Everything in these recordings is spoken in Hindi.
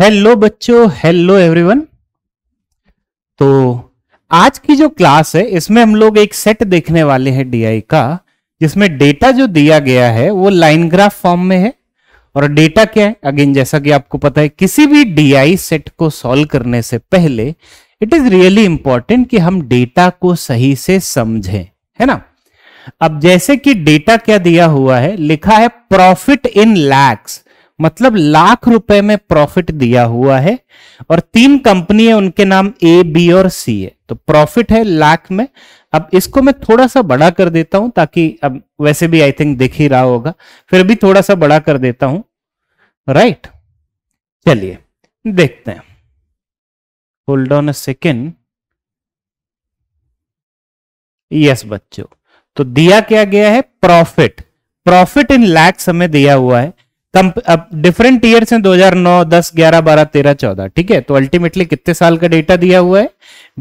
हेलो बच्चों हेलो एवरीवन तो आज की जो क्लास है इसमें हम लोग एक सेट देखने वाले हैं डीआई का जिसमें डेटा जो दिया गया है वो लाइन ग्राफ फॉर्म में है और डेटा क्या है अगेन जैसा कि आपको पता है किसी भी डीआई सेट को सॉल्व करने से पहले इट इज रियली इंपॉर्टेंट कि हम डेटा को सही से समझें है ना अब जैसे कि डेटा क्या दिया हुआ है लिखा है प्रॉफिट इन लैक्स मतलब लाख रुपए में प्रॉफिट दिया हुआ है और तीन कंपनी है उनके नाम ए बी और सी है तो प्रॉफिट है लाख में अब इसको मैं थोड़ा सा बड़ा कर देता हूं ताकि अब वैसे भी आई थिंक दिख ही रहा होगा फिर भी थोड़ा सा बड़ा कर देता हूं राइट चलिए देखते हैं hold on a second yes बच्चों तो दिया क्या गया है प्रॉफिट प्रॉफिट इन लैक्स हमें दिया हुआ है अब डिफरेंट ईयर्स हैं 2009, 10, 11, 12, 13, 14 ठीक है तो अल्टीमेटली कितने साल का डेटा दिया हुआ है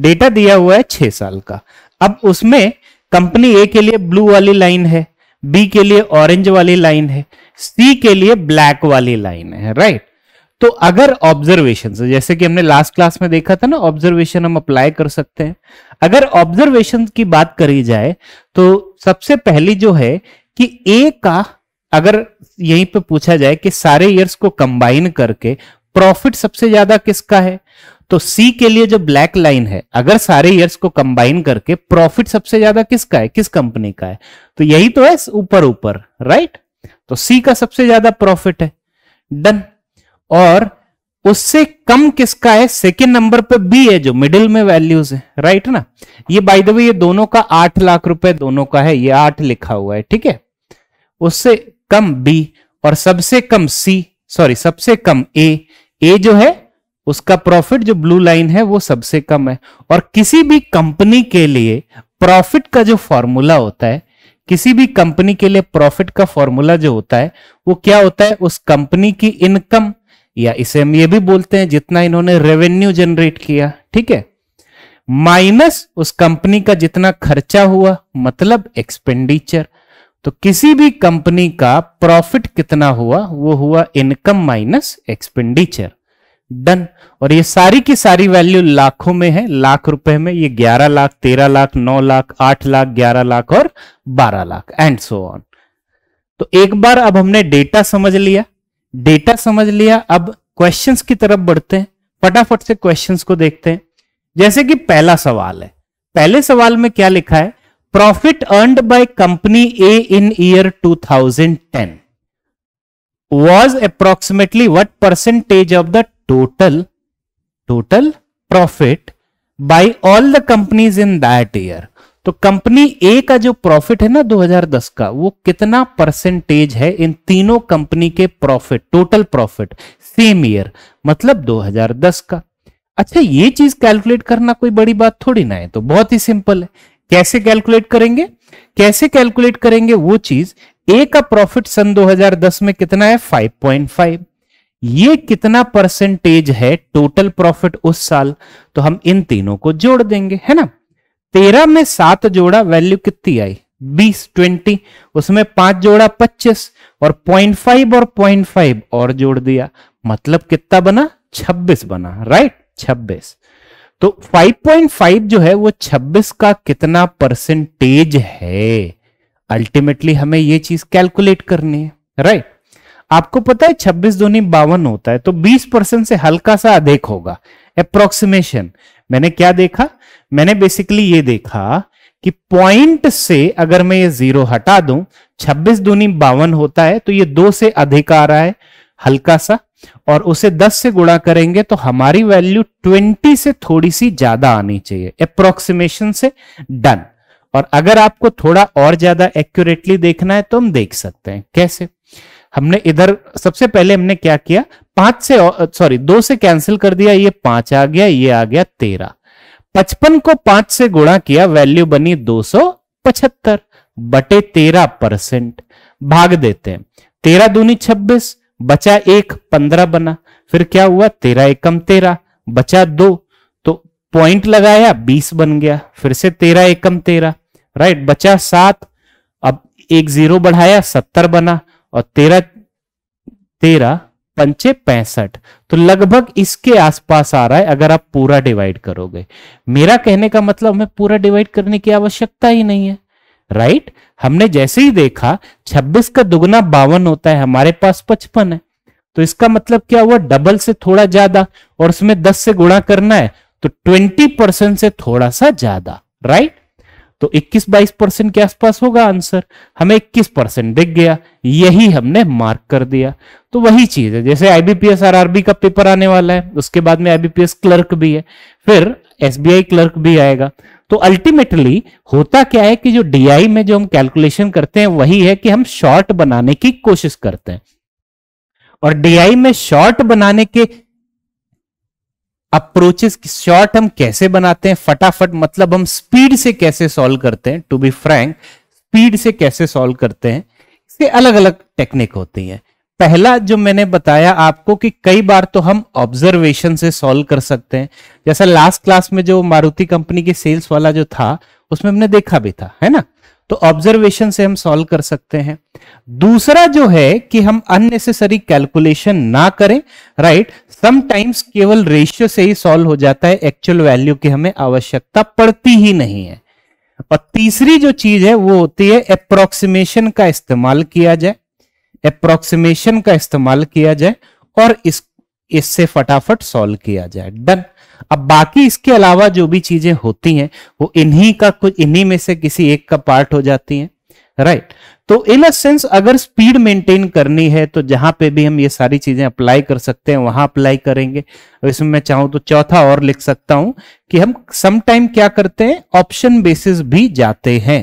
डेटा दिया हुआ है छह साल का अब उसमें कंपनी ए के लिए ब्लू वाली लाइन है बी के लिए ऑरेंज वाली लाइन है सी के लिए ब्लैक वाली लाइन है राइट तो अगर ऑब्जर्वेशन जैसे कि हमने लास्ट क्लास में देखा था ना ऑब्जर्वेशन हम अप्लाई कर सकते हैं अगर ऑब्जर्वेशन की बात करी जाए तो सबसे पहली जो है कि ए का अगर यहीं पे पूछा जाए कि सारे ईयर्स को कंबाइन करके प्रॉफिट सबसे ज्यादा किसका है तो सी के लिए जो ब्लैक लाइन है अगर सारे ईयर्स को कंबाइन करके प्रॉफिट सबसे ज्यादा किसका है किस कंपनी का है तो यही तो है ऊपर ऊपर राइट तो सी का सबसे ज्यादा प्रॉफिट है डन और उससे कम किसका है सेकेंड नंबर पे बी है जो मिडिल में वैल्यूज है राइट ना ये बाय द वे ये दोनों का आठ लाख रुपए दोनों का है ये आठ लिखा हुआ है ठीक है उससे कम बी और सबसे कम सी सॉरी सबसे कम ए ए जो है उसका प्रॉफिट जो ब्लू लाइन है वो सबसे कम है और किसी भी कंपनी के लिए प्रॉफिट का जो फॉर्मूला होता है किसी भी कंपनी के लिए प्रॉफिट का फॉर्मूला जो होता है वो क्या होता है उस कंपनी की इनकम या इसे हम ये भी बोलते हैं जितना इन्होंने रेवेन्यू जनरेट किया ठीक है माइनस उस कंपनी का जितना खर्चा हुआ मतलब एक्सपेंडिचर तो किसी भी कंपनी का प्रॉफिट कितना हुआ वो हुआ इनकम माइनस एक्सपेंडिचर डन और ये सारी की सारी वैल्यू लाखों में है लाख रुपए में ये 11 लाख 13 लाख 9 लाख 8 लाख 11 लाख और 12 लाख एंड सो ऑन तो एक बार अब हमने डेटा समझ लिया डेटा समझ लिया अब क्वेश्चंस की तरफ बढ़ते हैं फटाफट से क्वेश्चंस को देखते हैं जैसे कि पहला सवाल है पहले सवाल में क्या लिखा है profit earned by company A in year 2010 was approximately what percentage of the total total profit by all the companies in that year तो कंपनी ए का जो प्रॉफिट है ना 2010 का वो कितना परसेंटेज है इन तीनों कंपनी के profit total profit same year मतलब 2010 का अच्छा ये चीज कैलकुलेट करना कोई बड़ी बात थोड़ी ना है तो बहुत ही सिंपल है कैसे कैलकुलेट करेंगे कैसे कैलकुलेट करेंगे वो चीज ए का प्रॉफिट सन 2010 में कितना है 5.5 ये कितना परसेंटेज है टोटल प्रॉफिट उस साल तो हम इन तीनों को जोड़ देंगे है ना तेरह में सात जोड़ा वैल्यू कितनी आई बीस ट्वेंटी उसमें पांच जोड़ा पच्चीस और पॉइंट फाइव और पॉइंट फाइव और जोड़ दिया मतलब कितना बना छब्बीस बना राइट छब्बीस तो 5.5 जो है वो 26 का कितना परसेंटेज है अल्टीमेटली हमें ये चीज कैलकुलेट करनी है राइट right? आपको पता है 26 दूनी बावन होता है तो 20 परसेंट से हल्का सा अधिक होगा अप्रोक्सीमेशन मैंने क्या देखा मैंने बेसिकली ये देखा कि पॉइंट से अगर मैं ये जीरो हटा दूं 26 दूनी बावन होता है तो ये दो से अधिक आ रहा है हल्का सा और उसे 10 से गुणा करेंगे तो हमारी वैल्यू 20 से थोड़ी सी ज्यादा आनी चाहिए अप्रोक्सीमेशन से डन और अगर आपको थोड़ा और ज्यादा एक्यूरेटली देखना है तो हम देख सकते हैं कैसे हमने इधर सबसे पहले हमने क्या किया पांच से सॉरी दो से कैंसिल कर दिया ये पांच आ गया ये आ गया तेरह पचपन को पांच से गुणा किया वैल्यू बनी दो सौ पचहत्तर बटे तेरह परसेंट भाग देते हैं तेरह दूनी छब्बीस बचा एक पंद्रह बना फिर क्या हुआ तेरह एकम तेरह बचा दो तो पॉइंट लगाया बीस बन गया फिर से तेरह एकम तेरह राइट बचा सात अब एक जीरो बढ़ाया सत्तर बना और तेरह तेरह पंचे पैंसठ तो लगभग इसके आसपास आ रहा है अगर आप पूरा डिवाइड करोगे मेरा कहने का मतलब हमें पूरा डिवाइड करने की आवश्यकता ही नहीं है राइट हमने जैसे ही देखा 26 का दुगना बावन होता है हमारे पास 55 है तो इसका मतलब क्या हुआ डबल से थोड़ा ज्यादा और उसमें 10 से गुणा करना है तो 20 परसेंट से थोड़ा सा ज्यादा राइट तो 21 बाईस परसेंट के आसपास होगा आंसर हमें 21 परसेंट दिख गया यही हमने मार्क कर दिया तो वही चीज है जैसे आईबीपीएस आरआरबी का पेपर आने वाला है उसके बाद में आईबीपीएस क्लर्क भी है फिर एसबीआई क्लर्क भी आएगा तो अल्टीमेटली होता क्या है कि जो डीआई में जो हम कैलकुलेशन करते हैं वही है कि हम शॉर्ट बनाने की कोशिश करते हैं और डीआई में शॉर्ट बनाने के अप्रोचेस शॉर्ट हम कैसे बनाते हैं फटाफट मतलब हम स्पीड से कैसे सॉल्व करते हैं टू बी फ्रैंक स्पीड से कैसे सॉल्व करते हैं इसके अलग अलग टेक्निक होती है पहला जो मैंने बताया आपको कि कई बार तो हम ऑब्जर्वेशन से सॉल्व कर सकते हैं जैसा लास्ट क्लास में जो मारुति कंपनी के सेल्स वाला जो था उसमें हमने देखा भी था है ना तो ऑब्जर्वेशन से हम सॉल्व कर सकते हैं दूसरा जो है कि हम अननेसेसरी कैलकुलेशन ना करें राइट समटाइम्स केवल रेशियो से ही सॉल्व हो जाता है एक्चुअल वैल्यू की हमें आवश्यकता पड़ती ही नहीं है और तीसरी जो चीज है वो होती है अप्रोक्सीमेशन का इस्तेमाल किया जाए अप्रोक्सीमेशन का इस्तेमाल किया जाए और इस इससे फटाफट सॉल्व किया जाए डन अब बाकी इसके अलावा जो भी चीजें होती हैं वो इन्हीं का कुछ इन्हीं में से किसी एक का पार्ट हो जाती हैं राइट right. तो इन अ सेंस अगर स्पीड मेंटेन करनी है तो जहां पे भी हम ये सारी चीजें अप्लाई कर सकते हैं वहां अप्लाई करेंगे इसमें मैं चाहूं तो चौथा और लिख सकता हूं कि हम समटाइम क्या करते हैं ऑप्शन बेसिस भी जाते हैं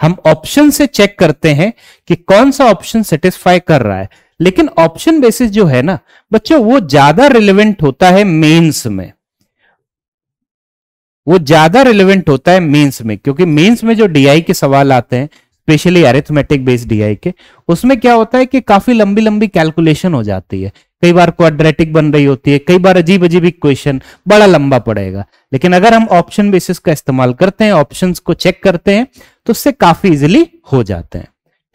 हम ऑप्शन से चेक करते हैं कि कौन सा ऑप्शन सेटिस्फाई कर रहा है लेकिन ऑप्शन बेसिस जो है ना बच्चों वो ज्यादा रिलेवेंट होता है मेंस में वो ज्यादा रिलेवेंट होता है मेंस में क्योंकि मेंस में जो डीआई के सवाल आते हैं स्पेशली अरेथमेटिक बेस्ड डीआई के उसमें क्या होता है कि काफी लंबी लंबी कैलकुलेशन हो जाती है कई बार क्वाड्रेटिक बन रही होती है कई बार अजीब अजीब इक्वेशन बड़ा लंबा पड़ेगा लेकिन अगर हम ऑप्शन बेसिस का इस्तेमाल करते हैं ऑप्शन को चेक करते हैं तो उससे काफी इजिली हो जाते हैं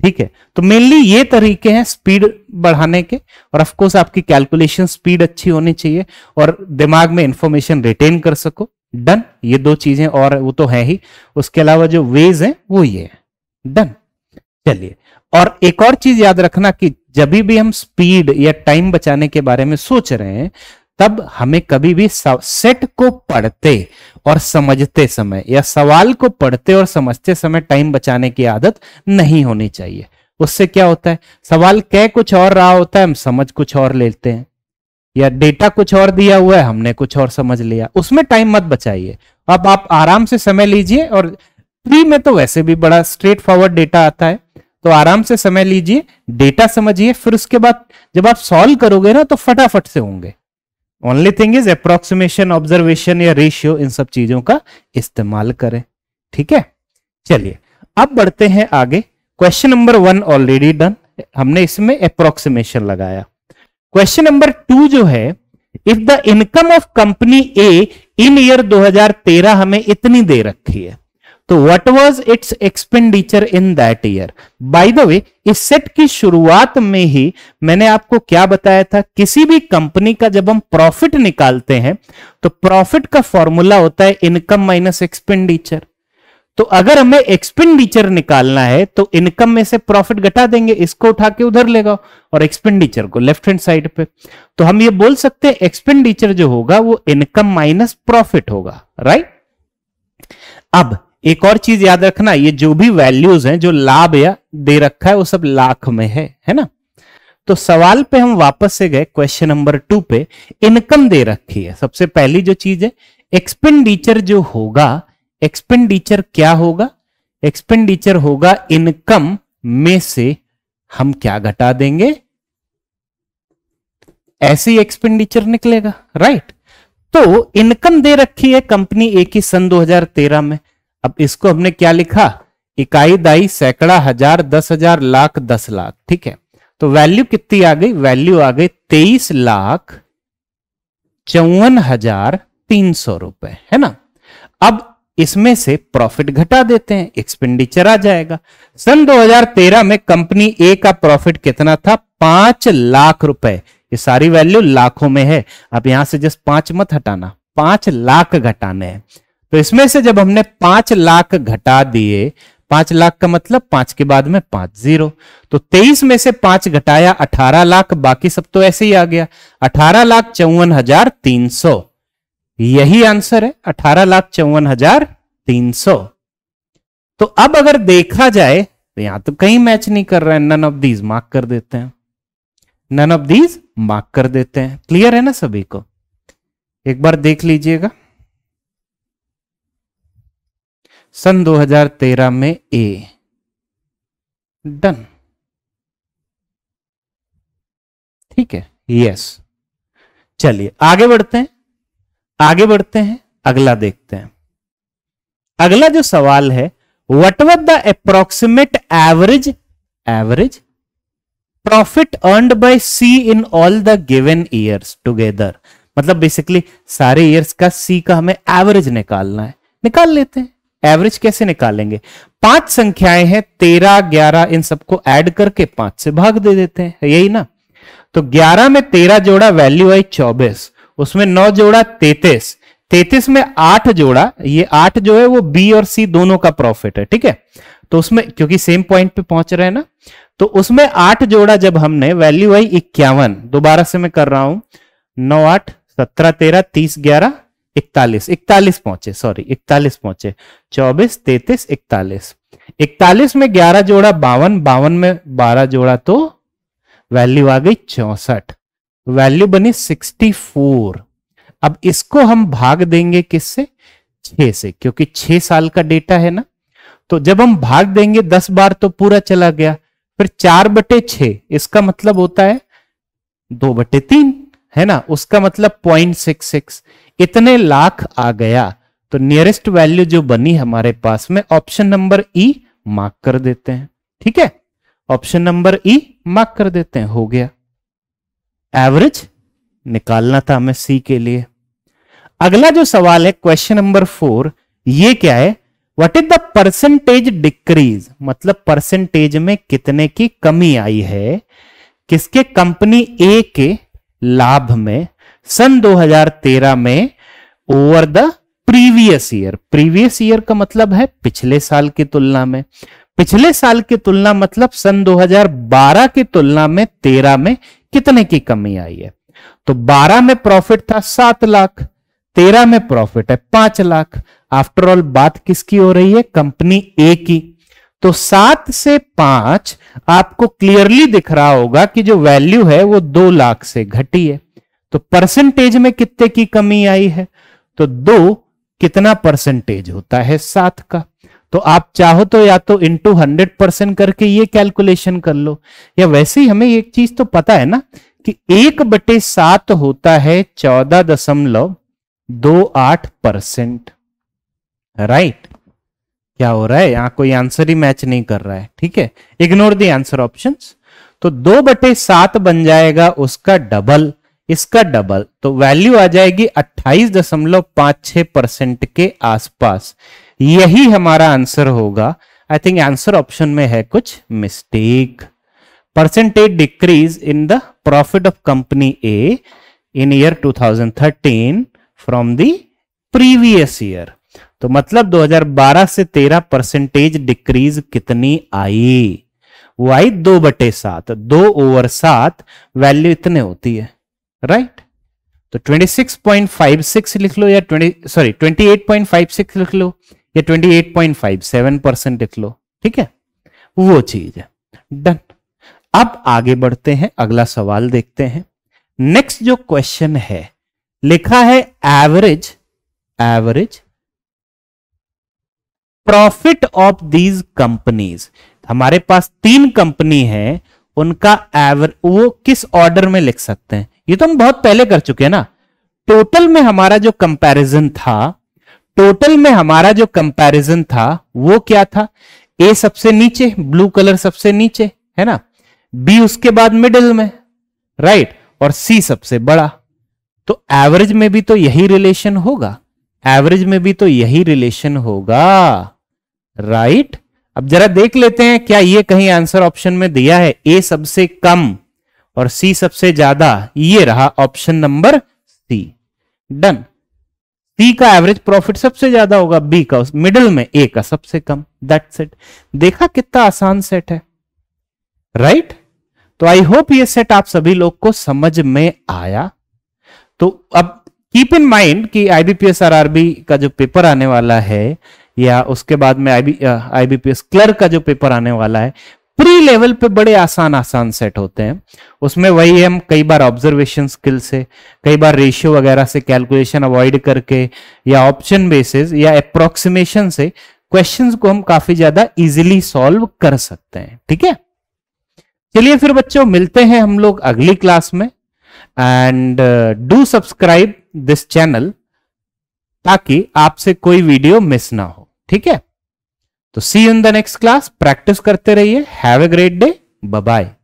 ठीक है तो मेनली ये तरीके हैं स्पीड बढ़ाने के और ऑफ कोर्स आपकी कैलकुलेशन स्पीड अच्छी होनी चाहिए और दिमाग में इंफॉर्मेशन रिटेन कर सको डन ये दो चीजें और वो तो है ही उसके अलावा जो वेज है वो ये है डन चलिए और एक और चीज याद रखना कि जब भी हम स्पीड या टाइम बचाने के बारे में सोच रहे हैं तब हमें कभी भी सेट को पढ़ते और समझते समय या सवाल को पढ़ते और समझते समय टाइम बचाने की आदत नहीं होनी चाहिए उससे क्या होता है सवाल कह कुछ और रहा होता है हम समझ कुछ और लेते हैं या डेटा कुछ और दिया हुआ है हमने कुछ और समझ लिया उसमें टाइम मत बचाइए अब आप आराम से समय लीजिए और फ्री में तो वैसे भी बड़ा स्ट्रेट फॉरवर्ड डेटा आता है तो आराम से समय लीजिए डेटा समझिए फिर उसके बाद जब आप सॉल्व करोगे ना तो फटाफट से होंगे only thing is approximation observation या रेशियो इन सब चीजों का इस्तेमाल करें ठीक है चलिए अब बढ़ते हैं आगे question number one already done हमने इसमें अप्रोक्सीमेशन लगाया क्वेश्चन नंबर टू जो है if the income of company A in year 2013 हमें इतनी दे रखी है तो what was its expenditure in that year by the way इस सेट की शुरुआत में ही मैंने आपको क्या बताया था किसी भी कंपनी का जब हम प्रॉफिट निकालते हैं तो प्रॉफिट का फॉर्मूला होता है इनकम माइनस एक्सपेंडिचर तो अगर हमें एक्सपेंडिचर निकालना है तो इनकम में से प्रॉफिट घटा देंगे इसको उठा के उधर लेगा और एक्सपेंडिचर को लेफ्ट हैंड साइड पे तो हम ये बोल सकते हैं एक्सपेंडिचर जो होगा वो इनकम माइनस प्रॉफिट होगा राइट अब एक और चीज याद रखना ये जो भी वैल्यूज हैं जो लाभ या दे रखा है वो सब लाख में है है ना तो सवाल पे हम वापस से गए क्वेश्चन नंबर टू पे इनकम दे रखी है सबसे पहली जो चीज है एक्सपेंडिचर जो होगा एक्सपेंडिचर क्या होगा एक्सपेंडिचर होगा इनकम में से हम क्या घटा देंगे ऐसे ही एक्सपेंडिचर निकलेगा राइट तो इनकम दे रखी है कंपनी ए की सन 2013 में अब इसको हमने क्या लिखा इकाई दाई सैकड़ा हजार दस हजार लाख दस लाख ठीक है तो वैल्यू कितनी आ गई वैल्यू आ गई तेईस लाख चौवन हजार तीन सौ रुपए है ना अब इसमें से प्रॉफिट घटा देते हैं एक्सपेंडिचर आ जाएगा सन 2013 में कंपनी ए का प्रॉफिट कितना था पांच लाख रुपए ये सारी वैल्यू लाखों में है अब यहां से जस्ट पांच मत हटाना पांच लाख घटाने हैं तो इसमें से जब हमने पांच लाख घटा दिए पांच लाख का मतलब पांच के बाद में पांच जीरो तो तेईस में से पांच घटाया अठारह लाख बाकी सब तो ऐसे ही आ गया अठारह लाख चौवन हजार तीन सौ यही आंसर है अठारह लाख चौवन हजार तीन सौ तो अब अगर देखा जाए तो यहां तो कहीं मैच नहीं कर रहा है नन ऑफ दीज मार्क कर देते हैं नन ऑफ दीज मार्क कर देते हैं क्लियर है ना सभी को एक बार देख लीजिएगा सन 2013 में ए डन ठीक है यस चलिए आगे बढ़ते हैं आगे बढ़ते हैं अगला देखते हैं अगला जो सवाल है what was the approximate average average profit earn by C in all the given years together मतलब बेसिकली सारे ईयर्स का सी का हमें एवरेज निकालना है निकाल लेते हैं एवरेज कैसे निकालेंगे पांच संख्याएं हैं तेरह ग्यारह इन सबको ऐड करके पांच से भाग दे देते हैं यही ना तो ग्यारह में तेरह जोड़ा वैल्यू आई चौबीस उसमें नौ जोड़ा तेतीस तेतीस में आठ जोड़ा ये आठ जो है वो बी और सी दोनों का प्रॉफिट है ठीक है तो उसमें क्योंकि सेम पॉइंट पे पहुंच रहे हैं ना तो उसमें आठ जोड़ा जब हमने वैल्यू आई इक्यावन दोबारा से मैं कर रहा हूं नौ आठ सत्रह तेरह तीस ग्यारह इकतालीस इकतालीस पहुंचे सॉरी इकतालीस पहुंचे चौबीस तैतीस इकतालीस इकतालीस में ग्यारह जोड़ा बावन बावन में बारह जोड़ा तो वैल्यू आ गई चौसठ वैल्यू बनी सिक्सटी फोर अब इसको हम भाग देंगे किससे छह से क्योंकि छह साल का डेटा है ना तो जब हम भाग देंगे दस बार तो पूरा चला गया फिर चार बटे छ इसका मतलब होता है दो बटे तीन है ना उसका मतलब पॉइंट सिक्स सिक्स इतने लाख आ गया तो नियरेस्ट वैल्यू जो बनी हमारे पास में ऑप्शन नंबर ई मार्क कर देते हैं ठीक है ऑप्शन नंबर ई मार्क कर देते हैं हो गया एवरेज निकालना था हमें सी के लिए अगला जो सवाल है क्वेश्चन नंबर फोर ये क्या है what is the percentage decrease मतलब परसेंटेज में कितने की कमी आई है किसके कंपनी ए के लाभ में सन 2013 में over the previous year previous year का मतलब है पिछले साल की तुलना में पिछले साल की तुलना मतलब सन 2012 की तुलना में 13 में कितने की कमी आई है तो 12 में प्रॉफिट था 7 लाख 13 में प्रॉफिट है 5 लाख आफ्टरऑल बात किसकी हो रही है कंपनी ए की तो सात से पांच आपको क्लियरली दिख रहा होगा कि जो वैल्यू है वो दो लाख से घटी है तो परसेंटेज में कितने की कमी आई है तो दो कितना परसेंटेज होता है सात का तो आप चाहो तो या तो इंटू हंड्रेड परसेंट करके ये कैलकुलेशन कर लो या वैसे ही हमें एक चीज तो पता है ना कि एक बटे सात होता है चौदह दशमलव दो आठ परसेंट राइट क्या हो रहा है यहाँ कोई आंसर ही मैच नहीं कर रहा है ठीक है इग्नोर दी आंसर ऑप्शन तो दो बटे सात बन जाएगा उसका डबल इसका डबल तो वैल्यू आ जाएगी अट्ठाईस दशमलव पांच छह परसेंट के आसपास यही हमारा आंसर होगा आई थिंक आंसर ऑप्शन में है कुछ mistake percentage decrease in the profit of company A in year 2013 from the previous year तो मतलब 2012 से 13 परसेंटेज डिक्रीज कितनी आई वो आई दो बटे सात दो ओवर सात वैल्यू इतने होती है राइट तो 26.56 लिख लो या 20 सॉरी 28.56 लिख लो या 28.57 परसेंट लिख लो ठीक है वो चीज है डन अब आगे बढ़ते हैं अगला सवाल देखते हैं नेक्स्ट जो क्वेश्चन है लिखा है average average profit of these companies हमारे पास तीन कंपनी है उनका एवर वो किस ऑर्डर में लिख सकते हैं ये तो हम बहुत पहले कर चुके हैं ना टोटल में हमारा जो कंपैरिजन था टोटल में हमारा जो कंपैरिजन था वो क्या था ए सबसे नीचे ब्लू कलर सबसे नीचे है ना बी उसके बाद मिडिल में राइट और सी सबसे बड़ा तो एवरेज में भी तो यही रिलेशन होगा एवरेज में भी तो यही रिलेशन होगा राइट अब जरा देख लेते हैं क्या ये कहीं आंसर ऑप्शन में दिया है ए सबसे कम और सी सबसे ज्यादा ये रहा option number C done C का एवरेज प्रॉफिट सबसे ज्यादा होगा बी का मिडिल में ए का सबसे कम दैट सेट देखा कितना आसान सेट है राइट right? तो आई होप ये सेट आप सभी लोग को समझ में आया तो अब कीप इन माइंड कि आईबीपीएस आरआरबी का जो पेपर आने वाला है या उसके बाद में आई बी आईबीपीएस क्लर्क का जो पेपर आने वाला है प्री लेवल पे बड़े आसान आसान सेट होते हैं उसमें वही हम कई बार ऑब्जर्वेशन स्किल से कई बार रेशियो वगैरह से कैलकुलेशन अवॉइड करके या ऑप्शन बेसिस या अप्रोक्सीमेशन से क्वेश्चंस को हम काफी ज्यादा इजीली सॉल्व कर सकते हैं ठीक है चलिए फिर बच्चों मिलते हैं हम लोग अगली क्लास में and do subscribe this channel ताकि आपसे कोई वीडियो मिस ना हो ठीक है तो see in the next class practice करते रहिए have a great day bye